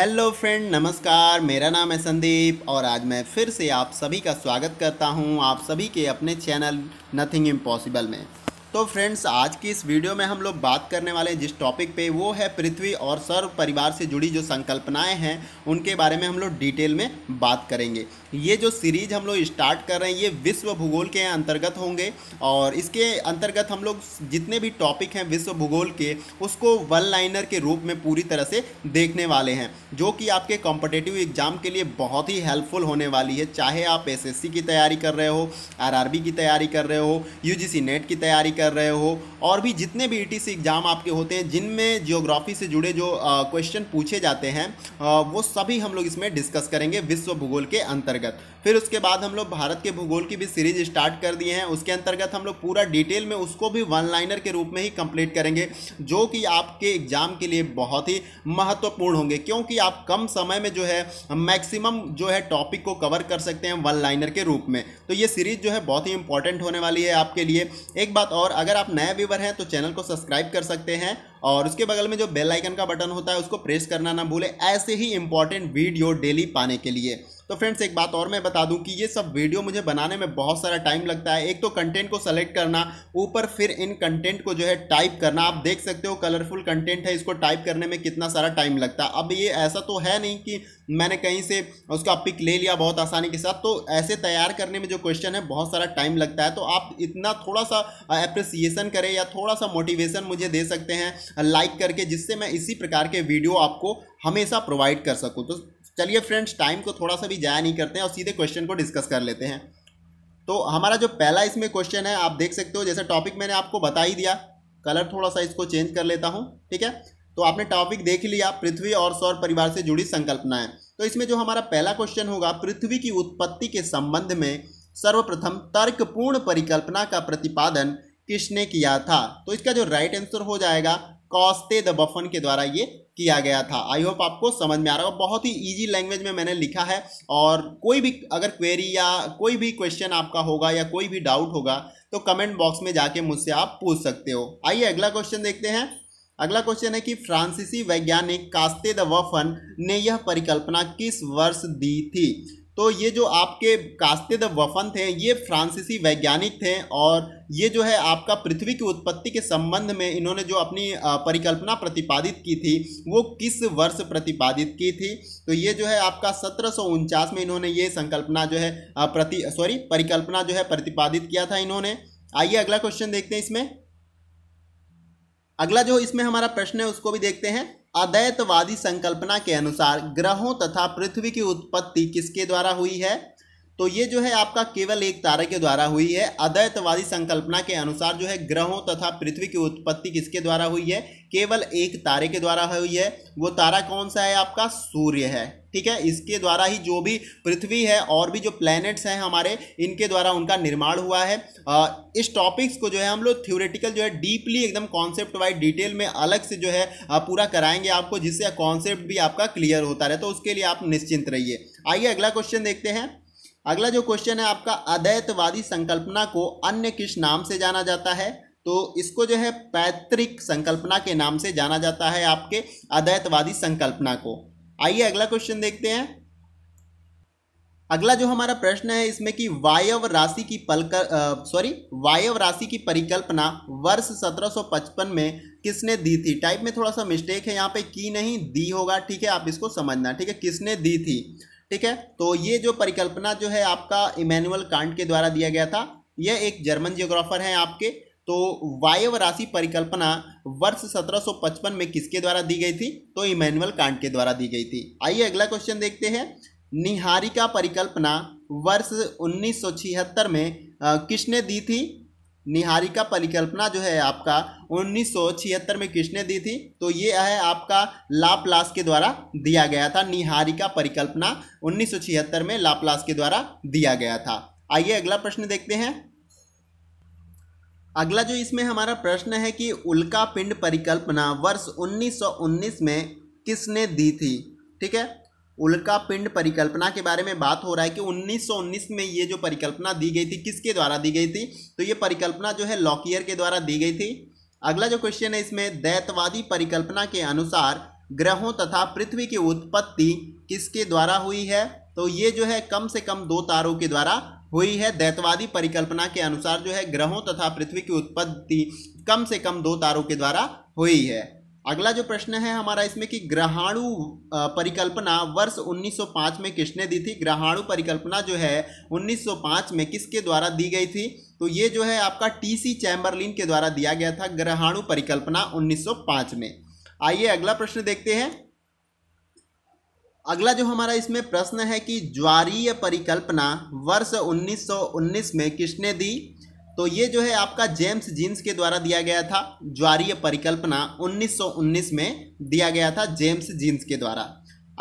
hello friend नमस्कार मेरा नाम है संदीप और आज मैं फिर से आप सभी का स्वागत करता हूं आप सभी के अपने चैनल नथिंग इम्पॉसिबल में तो फ्रेंड्स आज की इस वीडियो में हम लोग बात करने वाले हैं जिस टॉपिक पे वो है पृथ्वी और सर्व परिवार से जुड़ी जो संकल्पनाएं हैं उनके बारे में हम लोग डिटेल में बात करेंगे ये जो सीरीज हम लोग स्टार्ट कर रहे हैं ये विश्व भूगोल के अंतर्गत होंगे और इसके अंतर्गत हम लोग जितने भी टॉपिक हैं विश्व भूगोल के उसको वन लाइनर के रूप में पूरी तरह से देखने वाले हैं जो कि आपके कॉम्पिटेटिव एग्जाम के लिए बहुत ही हेल्पफुल होने वाली है चाहे आप एस की तैयारी कर रहे हो आर की तैयारी कर रहे हो यू नेट की तैयारी कर रहे हो और भी जितने भी ई e एग्ज़ाम आपके होते हैं जिनमें जियोग्राफी से जुड़े जो क्वेश्चन पूछे जाते हैं वो सभी हम लोग इसमें डिस्कस करेंगे विश्व भूगोल के अंतर्गत फिर उसके बाद हम लोग भारत के भूगोल की भी सीरीज स्टार्ट कर दिए हैं उसके अंतर्गत हम लोग पूरा डिटेल में उसको भी वन लाइनर के रूप में ही कंप्लीट करेंगे जो कि आपके एग्ज़ाम के लिए बहुत ही महत्वपूर्ण होंगे क्योंकि आप कम समय में जो है मैक्सिमम जो है टॉपिक को कवर कर सकते हैं वन लाइनर के रूप में तो ये सीरीज़ जो है बहुत ही इंपॉर्टेंट होने वाली है आपके लिए एक बात और और अगर आप नया व्यूवर हैं तो चैनल को सब्सक्राइब कर सकते हैं और उसके बगल में जो बेल आइकन का बटन होता है उसको प्रेस करना ना भूलें ऐसे ही इंपॉर्टेंट वीडियो डेली पाने के लिए तो फ्रेंड्स एक बात और मैं बता दूं कि ये सब वीडियो मुझे बनाने में बहुत सारा टाइम लगता है एक तो कंटेंट को सेलेक्ट करना ऊपर फिर इन कंटेंट को जो है टाइप करना आप देख सकते हो कलरफुल कंटेंट है इसको टाइप करने में कितना सारा टाइम लगता है अब ये ऐसा तो है नहीं कि मैंने कहीं से उसका पिक ले लिया बहुत आसानी के साथ तो ऐसे तैयार करने में जो क्वेश्चन है बहुत सारा टाइम लगता है तो आप इतना थोड़ा सा अप्रिसिएशन करें या थोड़ा सा मोटिवेशन मुझे दे सकते हैं लाइक करके जिससे मैं इसी प्रकार के वीडियो आपको हमेशा प्रोवाइड कर सकूँ तो चलिए फ्रेंड्स टाइम को थोड़ा सा भी जाया नहीं करते हैं और सीधे क्वेश्चन को डिस्कस कर लेते हैं तो हमारा जो पहला इसमें क्वेश्चन है आप देख सकते हो जैसे टॉपिक मैंने आपको बता ही दिया कलर थोड़ा सा इसको चेंज कर लेता हूँ ठीक है तो आपने टॉपिक देख लिया पृथ्वी और सौर परिवार से जुड़ी संकल्पनाएं तो इसमें जो हमारा पहला क्वेश्चन होगा पृथ्वी की उत्पत्ति के संबंध में सर्वप्रथम तर्कपूर्ण परिकल्पना का प्रतिपादन किसने किया था तो इसका जो राइट आंसर हो जाएगा कॉस्ते द बफन के द्वारा ये किया गया था आई होप आपको समझ में आ रहा होगा बहुत ही इजी लैंग्वेज में मैंने लिखा है और कोई भी अगर क्वेरी या कोई भी क्वेश्चन आपका होगा या कोई भी डाउट होगा तो कमेंट बॉक्स में जाके मुझसे आप पूछ सकते हो आइए अगला क्वेश्चन देखते हैं अगला क्वेश्चन है कि फ्रांसीसी वैज्ञानिक कास्ते द वफन ने यह परिकल्पना किस वर्ष दी थी तो ये जो आपके कास्ते द वफन थे ये फ्रांसीसी वैज्ञानिक थे और ये जो है आपका पृथ्वी की उत्पत्ति के संबंध में इन्होंने जो अपनी परिकल्पना प्रतिपादित की थी वो किस वर्ष प्रतिपादित की थी तो ये जो है आपका सत्रह में इन्होंने ये संकल्पना जो है प्रति सॉरी परिकल्पना जो है प्रतिपादित किया था इन्होंने आइए अगला क्वेश्चन देखते हैं इसमें अगला जो इसमें हमारा प्रश्न है उसको भी देखते हैं अद्वैतवादी संकल्पना के अनुसार ग्रहों तथा पृथ्वी की उत्पत्ति किसके द्वारा हुई है तो ये जो है आपका केवल एक तारे के द्वारा हुई है अद्वैतवादी संकल्पना के अनुसार जो है ग्रहों तथा पृथ्वी की उत्पत्ति किसके द्वारा हुई है केवल एक तारे के द्वारा हुई है वो तारा कौन सा है आपका सूर्य है ठीक है इसके द्वारा ही जो भी पृथ्वी है और भी जो प्लैनेट्स हैं हमारे इनके द्वारा उनका निर्माण हुआ है आ, इस टॉपिक्स को जो है हम लोग थ्योरेटिकल जो है डीपली एकदम कॉन्सेप्ट वाइज डिटेल में अलग से जो है पूरा कराएंगे आपको जिससे कॉन्सेप्ट भी आपका क्लियर होता रहे तो उसके लिए आप निश्चिंत रहिए आइए अगला क्वेश्चन देखते हैं अगला जो क्वेश्चन है आपका अद्वैतवादी संकल्पना को अन्य किस नाम से जाना जाता है तो इसको जो है पैतृक संकल्पना के नाम से जाना जाता है आपके अद्वैतवादी संकल्पना को आइए अगला क्वेश्चन देखते हैं अगला जो हमारा प्रश्न है इसमें कि वायव राशि की पलक सॉरी वायव राशि की परिकल्पना वर्ष 1755 में किसने दी थी टाइप में थोड़ा सा मिस्टेक है यहाँ पे की नहीं दी होगा ठीक है आप इसको समझना ठीक है किसने दी थी ठीक है तो ये जो परिकल्पना जो है आपका इमैनुअल कांट के द्वारा दिया गया था यह एक जर्मन जियोग्राफर हैं आपके तो वायव राशि परिकल्पना वर्ष 1755 में किसके द्वारा दी गई थी तो इमैनुअल कांट के द्वारा दी गई थी आइए अगला क्वेश्चन देखते हैं निहारिका परिकल्पना वर्ष 1976 में किसने दी थी निहारिका परिकल्पना जो है आपका 1976 में किसने दी थी तो ये है आपका लाप्लास के द्वारा दिया गया था निहारिका परिकल्पना 1976 में लाप्लास के द्वारा दिया गया था आइए अगला प्रश्न देखते हैं अगला जो इसमें हमारा प्रश्न है कि उल्का पिंड परिकल्पना वर्ष 1919 में किसने दी थी ठीक है उल्का पिंड परिकल्पना के बारे में बात हो रहा है कि 1919 में ये जो परिकल्पना दी गई थी किसके द्वारा दी गई थी तो ये परिकल्पना जो है लॉकियर के द्वारा दी गई थी अगला जो क्वेश्चन है इसमें दैतवादी परिकल्पना के अनुसार ग्रहों तथा पृथ्वी की उत्पत्ति किसके द्वारा हुई है तो ये जो है कम से कम दो तारों के द्वारा हुई है दैतवादी परिकल्पना के अनुसार जो है ग्रहों तथा पृथ्वी की उत्पत्ति कम से कम दो तारों के द्वारा हुई है अगला जो प्रश्न है हमारा इसमें कि ग्रहाणु परिकल्पना वर्ष 1905 में किसने दी थी ग्रहाणु परिकल्पना जो है 1905 में किसके द्वारा दी गई थी तो ये जो है आपका टीसी चैम्बरलिन के द्वारा दिया गया था ग्रहाणु परिकल्पना 1905 में आइए अगला प्रश्न देखते हैं अगला जो हमारा इसमें प्रश्न है कि ज्वारीय परिकल्पना वर्ष उन्नीस में किसने दी तो ये जो है आपका जेम्स जीन्स के द्वारा दिया गया था ज्वारीय परिकल्पना 1919 में दिया गया था जेम्स जीन्स के द्वारा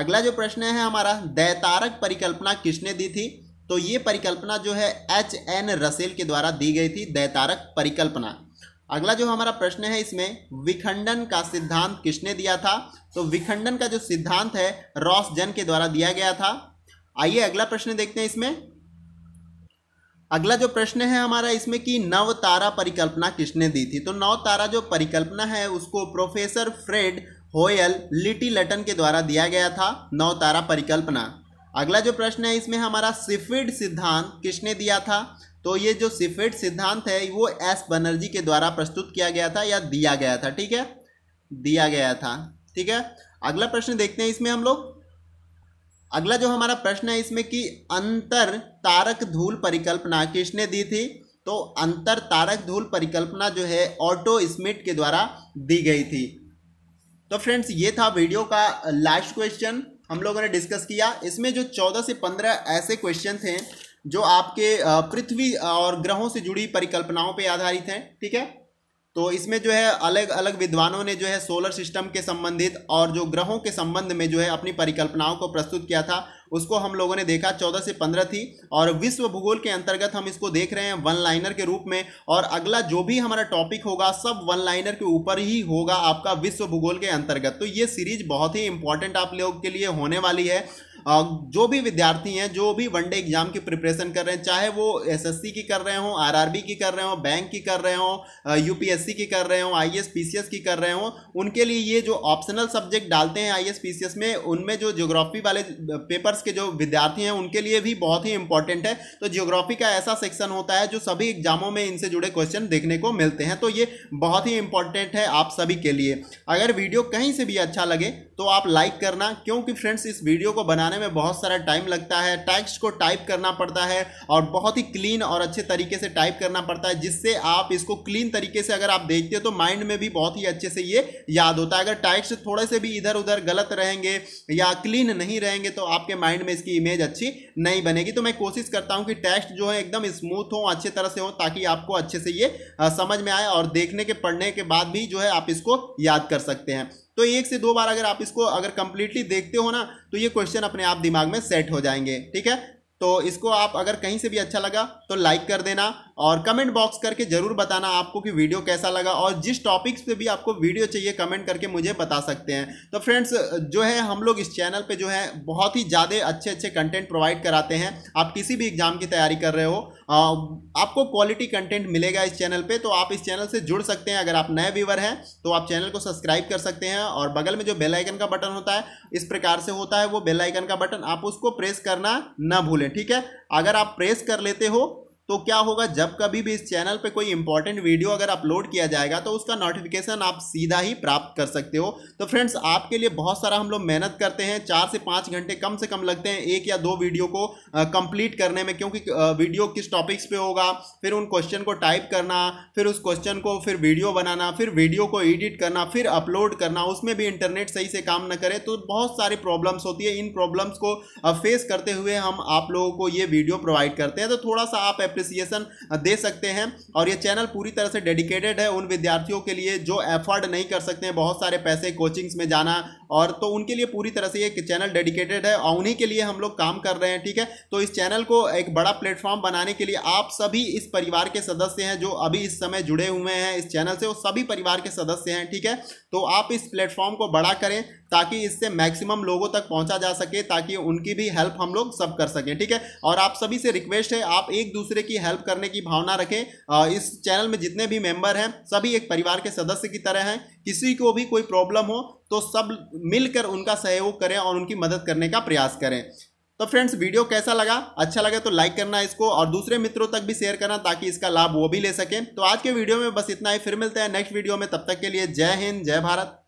अगला जो प्रश्न है हमारा दैतारक परिकल्पना किसने दी थी तो ये परिकल्पना जो है एच एन रसेल के द्वारा दी गई थी दैतारक परिकल्पना अगला जो हमारा प्रश्न है इसमें विखंडन का सिद्धांत किसने दिया था तो विखंडन का जो सिद्धांत है रॉस जन के द्वारा दिया गया था आइए अगला प्रश्न देखते हैं इसमें अगला जो प्रश्न है हमारा इसमें कि नव तारा परिकल्पना किसने दी थी तो नव तारा जो परिकल्पना है उसको प्रोफेसर फ्रेड होयल लिटी लटन के द्वारा दिया गया था नव तारा परिकल्पना अगला जो प्रश्न है इसमें हमारा सिफिड सिद्धांत किसने दिया था तो ये जो सिफिड सिद्धांत है वो एस बनर्जी के द्वारा प्रस्तुत किया गया था या दिया गया था ठीक है दिया गया था ठीक है अगला प्रश्न देखते हैं इसमें हम लोग अगला जो हमारा प्रश्न है इसमें कि अंतर तारक धूल परिकल्पना किसने दी थी तो अंतर तारक धूल परिकल्पना जो है ऑटो स्मिट के द्वारा दी गई थी तो फ्रेंड्स ये था वीडियो का लास्ट क्वेश्चन हम लोगों ने डिस्कस किया इसमें जो चौदह से पंद्रह ऐसे क्वेश्चन थे जो आपके पृथ्वी और ग्रहों से जुड़ी परिकल्पनाओं पर आधारित हैं ठीक है तो इसमें जो है अलग अलग विद्वानों ने जो है सोलर सिस्टम के संबंधित और जो ग्रहों के संबंध में जो है अपनी परिकल्पनाओं को प्रस्तुत किया था उसको हम लोगों ने देखा चौदह से पंद्रह थी और विश्व भूगोल के अंतर्गत हम इसको देख रहे हैं वन लाइनर के रूप में और अगला जो भी हमारा टॉपिक होगा सब वन लाइनर के ऊपर ही होगा आपका विश्व भूगोल के अंतर्गत तो ये सीरीज बहुत ही इंपॉर्टेंट आप लोग के लिए होने वाली है जो भी विद्यार्थी हैं जो भी वनडे एग्जाम की प्रिपरेशन कर रहे हैं चाहे वो एसएससी की कर रहे हों आरआरबी की कर रहे हों बैंक की कर रहे हों यूपीएससी की कर रहे हों आईएएस पीसीएस e की कर रहे हों उनके लिए ये जो ऑप्शनल सब्जेक्ट डालते हैं आईएएस पीसीएस e में उनमें जो जियोग्राफी वाले पेपर्स के जो विद्यार्थी हैं उनके लिए भी बहुत ही इंपॉर्टेंट है तो जियोग्राफी का ऐसा सेक्शन होता है जो सभी एग्जामों में इनसे जुड़े क्वेश्चन देखने को मिलते हैं तो ये बहुत ही इंपॉर्टेंट है आप सभी के लिए अगर वीडियो कहीं से भी अच्छा लगे तो आप लाइक करना क्योंकि फ्रेंड्स इस वीडियो को बनाने बनाने में बहुत सारा टाइम लगता है टेक्स्ट को टाइप करना पड़ता है और बहुत ही क्लीन और अच्छे तरीके से टाइप करना पड़ता है जिससे आप इसको क्लीन तरीके से अगर आप देखते हो तो माइंड में भी बहुत ही अच्छे से ये याद होता है अगर टैक्स थोड़े से भी इधर उधर गलत रहेंगे या क्लीन नहीं रहेंगे तो आपके माइंड में इसकी इमेज अच्छी नहीं बनेगी तो मैं कोशिश करता हूँ कि टेक्स्ट जो है एकदम स्मूथ हो अच्छे तरह से हो ताकि आपको अच्छे से ये समझ में आए और देखने के पढ़ने के बाद भी जो है आप इसको याद कर सकते हैं तो एक से दो बार अगर आप इसको अगर कंप्लीटली देखते हो ना तो ये क्वेश्चन अपने आप दिमाग में सेट हो जाएंगे ठीक है तो इसको आप अगर कहीं से भी अच्छा लगा तो लाइक कर देना और कमेंट बॉक्स करके ज़रूर बताना आपको कि वीडियो कैसा लगा और जिस टॉपिक्स पे भी आपको वीडियो चाहिए कमेंट करके मुझे बता सकते हैं तो फ्रेंड्स जो है हम लोग इस चैनल पे जो है बहुत ही ज़्यादा अच्छे अच्छे कंटेंट प्रोवाइड कराते हैं आप किसी भी एग्ज़ाम की तैयारी कर रहे हो आपको क्वालिटी कंटेंट मिलेगा इस चैनल पर तो आप इस चैनल से जुड़ सकते हैं अगर आप नए व्यूवर हैं तो आप चैनल को सब्सक्राइब कर सकते हैं और बगल में जो बेलाइकन का बटन होता है इस प्रकार से होता है वो बेलाइकन का बटन आप उसको प्रेस करना न भूलें में ठीक है अगर आप प्रेस कर लेते हो तो क्या होगा जब कभी भी इस चैनल पे कोई इंपॉर्टेंट वीडियो अगर अपलोड किया जाएगा तो उसका नोटिफिकेशन आप सीधा ही प्राप्त कर सकते हो तो फ्रेंड्स आपके लिए बहुत सारा हम लोग मेहनत करते हैं चार से पाँच घंटे कम से कम लगते हैं एक या दो वीडियो को कंप्लीट करने में क्योंकि वीडियो किस टॉपिक्स पे होगा फिर उन क्वेश्चन को टाइप करना फिर उस क्वेश्चन को फिर वीडियो बनाना फिर वीडियो को एडिट करना फिर अपलोड करना उसमें भी इंटरनेट सही से काम न करे तो बहुत सारी प्रॉब्लम्स होती है इन प्रॉब्लम्स को फेस करते हुए हम आप लोगों को ये वीडियो प्रोवाइड करते हैं तो थोड़ा सा आप अप्रिसिएशन दे सकते हैं और ये चैनल पूरी तरह से डेडिकेटेड है उन विद्यार्थियों के लिए जो एफर्ड नहीं कर सकते हैं बहुत सारे पैसे कोचिंग्स में जाना और तो उनके लिए पूरी तरह से ये चैनल डेडिकेटेड है और उन्हीं के लिए हम लोग काम कर रहे हैं ठीक है तो इस चैनल को एक बड़ा प्लेटफॉर्म बनाने के लिए आप सभी इस परिवार के सदस्य हैं जो अभी इस समय जुड़े हुए हैं इस चैनल से वो सभी परिवार के सदस्य हैं ठीक है तो आप इस प्लेटफॉर्म को बड़ा करें ताकि इससे मैक्सिमम लोगों तक पहुंचा जा सके ताकि उनकी भी हेल्प हम लोग सब कर सकें ठीक है और आप सभी से रिक्वेस्ट है आप एक दूसरे की हेल्प करने की भावना रखें इस चैनल में जितने भी मेंबर हैं सभी एक परिवार के सदस्य की तरह हैं किसी को भी कोई प्रॉब्लम हो तो सब मिलकर उनका सहयोग करें और उनकी मदद करने का प्रयास करें तो फ्रेंड्स वीडियो कैसा लगा अच्छा लगा तो लाइक करना इसको और दूसरे मित्रों तक भी शेयर करना ताकि इसका लाभ वो भी ले सकें तो आज के वीडियो में बस इतना ही फिर मिलते हैं नेक्स्ट वीडियो में तब तक के लिए जय हिंद जय भारत